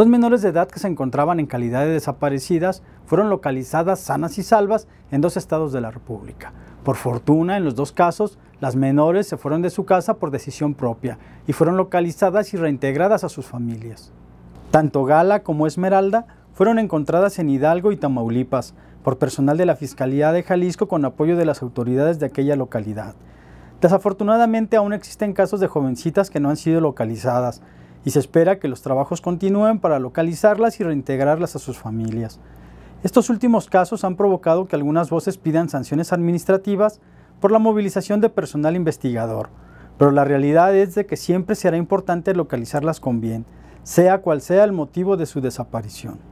Dos menores de edad que se encontraban en calidad de desaparecidas fueron localizadas sanas y salvas en dos estados de la República. Por fortuna, en los dos casos, las menores se fueron de su casa por decisión propia y fueron localizadas y reintegradas a sus familias. Tanto Gala como Esmeralda fueron encontradas en Hidalgo y Tamaulipas por personal de la Fiscalía de Jalisco con apoyo de las autoridades de aquella localidad. Desafortunadamente aún existen casos de jovencitas que no han sido localizadas y se espera que los trabajos continúen para localizarlas y reintegrarlas a sus familias. Estos últimos casos han provocado que algunas voces pidan sanciones administrativas por la movilización de personal investigador, pero la realidad es de que siempre será importante localizarlas con bien, sea cual sea el motivo de su desaparición.